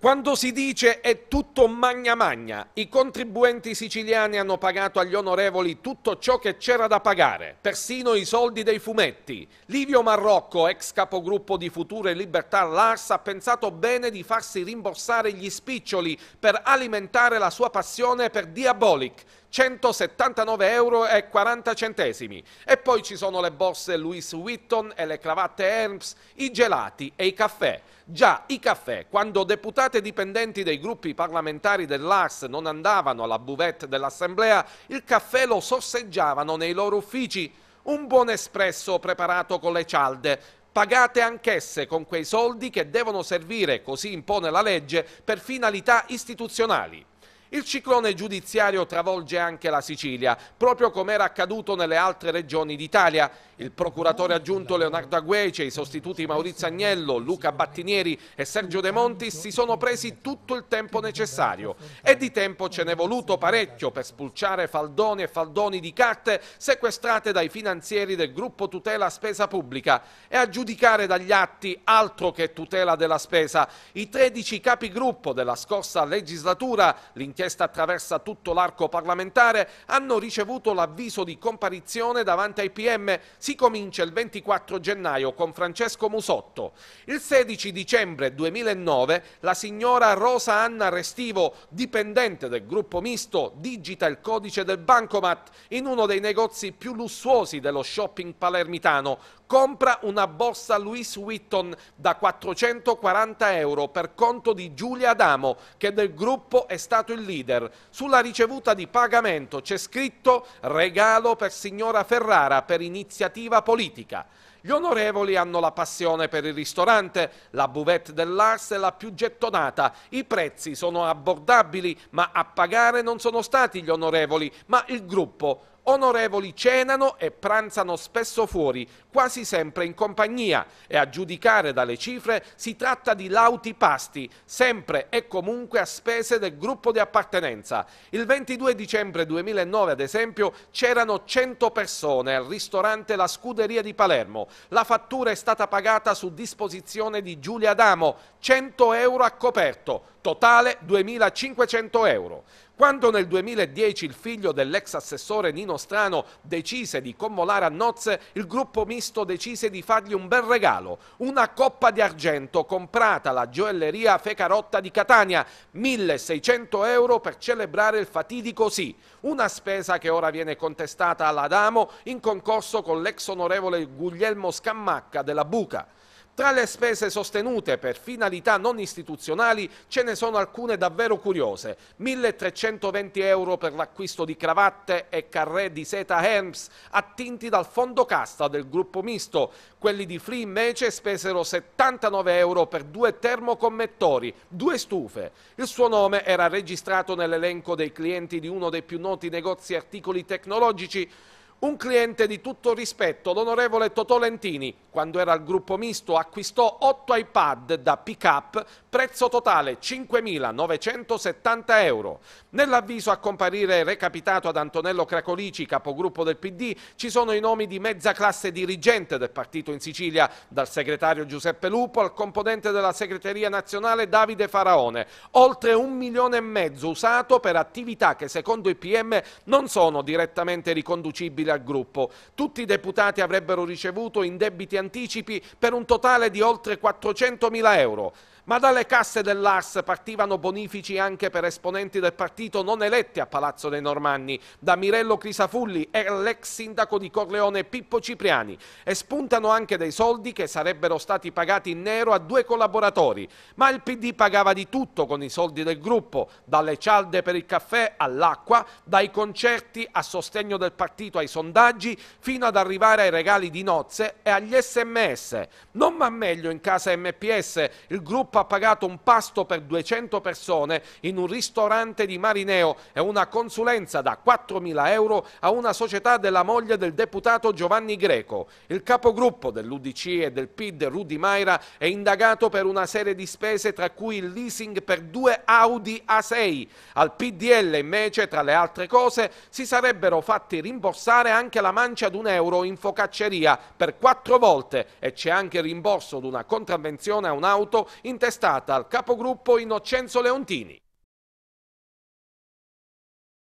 Quando si dice è tutto magna magna, i contribuenti siciliani hanno pagato agli onorevoli tutto ciò che c'era da pagare, persino i soldi dei fumetti. Livio Marrocco, ex capogruppo di Future Libertà Lars, ha pensato bene di farsi rimborsare gli spiccioli per alimentare la sua passione per Diabolic. 179,40 euro. E poi ci sono le borse Louis Vuitton e le cravatte Hermes, i gelati e i caffè. Già, i caffè, quando deputate dipendenti dei gruppi parlamentari dell'ARS non andavano alla buvette dell'Assemblea, il caffè lo sorseggiavano nei loro uffici. Un buon espresso preparato con le cialde, pagate anch'esse con quei soldi che devono servire, così impone la legge, per finalità istituzionali. Il ciclone giudiziario travolge anche la Sicilia, proprio come era accaduto nelle altre regioni d'Italia. Il procuratore aggiunto Leonardo Aguece, i sostituti Maurizio Agnello, Luca Battinieri e Sergio De Monti si sono presi tutto il tempo necessario. E di tempo ce n'è voluto parecchio per spulciare faldoni e faldoni di carte sequestrate dai finanzieri del gruppo tutela spesa pubblica e a giudicare dagli atti altro che tutela della spesa. I 13 capigruppo della scorsa legislatura, l'interno richiesta attraversa tutto l'arco parlamentare, hanno ricevuto l'avviso di comparizione davanti ai PM. Si comincia il 24 gennaio con Francesco Musotto. Il 16 dicembre 2009 la signora Rosa Anna Restivo, dipendente del gruppo misto, digita il codice del Bancomat in uno dei negozi più lussuosi dello shopping palermitano. Compra una borsa Louis Witton da 440 euro per conto di Giulia Adamo, che del gruppo è stato il leader. Sulla ricevuta di pagamento c'è scritto regalo per signora Ferrara per iniziativa politica. Gli onorevoli hanno la passione per il ristorante, la buvette dell'Ars è la più gettonata, i prezzi sono abbordabili, ma a pagare non sono stati gli onorevoli, ma il gruppo. Onorevoli cenano e pranzano spesso fuori, quasi sempre in compagnia e a giudicare dalle cifre si tratta di lauti pasti, sempre e comunque a spese del gruppo di appartenenza. Il 22 dicembre 2009, ad esempio, c'erano 100 persone al ristorante La Scuderia di Palermo. La fattura è stata pagata su disposizione di Giulia Adamo, 100 euro a coperto totale 2.500 euro. Quando nel 2010 il figlio dell'ex assessore Nino Strano decise di commolare a nozze, il gruppo misto decise di fargli un bel regalo, una coppa di argento comprata alla gioelleria Fecarotta di Catania, 1.600 euro per celebrare il fatidico sì, una spesa che ora viene contestata all'Adamo in concorso con l'ex onorevole Guglielmo Scammacca della Buca. Tra le spese sostenute per finalità non istituzionali ce ne sono alcune davvero curiose. 1.320 euro per l'acquisto di cravatte e carré di seta Hermes attinti dal fondo casta del gruppo misto. Quelli di Free invece spesero 79 euro per due termocommettori, due stufe. Il suo nome era registrato nell'elenco dei clienti di uno dei più noti negozi articoli tecnologici un cliente di tutto rispetto, l'onorevole Totò Lentini, quando era al gruppo misto acquistò 8 iPad da pick up, prezzo totale 5.970 euro. Nell'avviso a comparire recapitato ad Antonello Cracolici, capogruppo del PD, ci sono i nomi di mezza classe dirigente del partito in Sicilia, dal segretario Giuseppe Lupo al componente della segreteria nazionale Davide Faraone. Oltre un milione e mezzo usato per attività che secondo i PM non sono direttamente riconducibili utile al gruppo. Tutti i deputati avrebbero ricevuto indebiti anticipi per un totale di oltre 400.000 euro. Ma dalle casse dell'Ars partivano bonifici anche per esponenti del partito non eletti a Palazzo dei Normanni, da Mirello Crisafulli e l'ex sindaco di Corleone Pippo Cipriani. E spuntano anche dei soldi che sarebbero stati pagati in nero a due collaboratori. Ma il PD pagava di tutto con i soldi del gruppo, dalle cialde per il caffè all'acqua, dai concerti a sostegno del partito ai sondaggi, fino ad arrivare ai regali di nozze e agli sms. Non va meglio in casa MPS, il gruppo ha pagato un pasto per 200 persone in un ristorante di Marineo e una consulenza da 4.000 euro a una società della moglie del deputato Giovanni Greco. Il capogruppo dell'UDC e del PID, Rudy Maira, è indagato per una serie di spese tra cui il leasing per due Audi A6. Al PDL invece, tra le altre cose, si sarebbero fatti rimborsare anche la mancia di un euro in focacceria per quattro volte e c'è anche il rimborso di una contravvenzione a un'auto in contestata al capogruppo Innocenzo Leontini.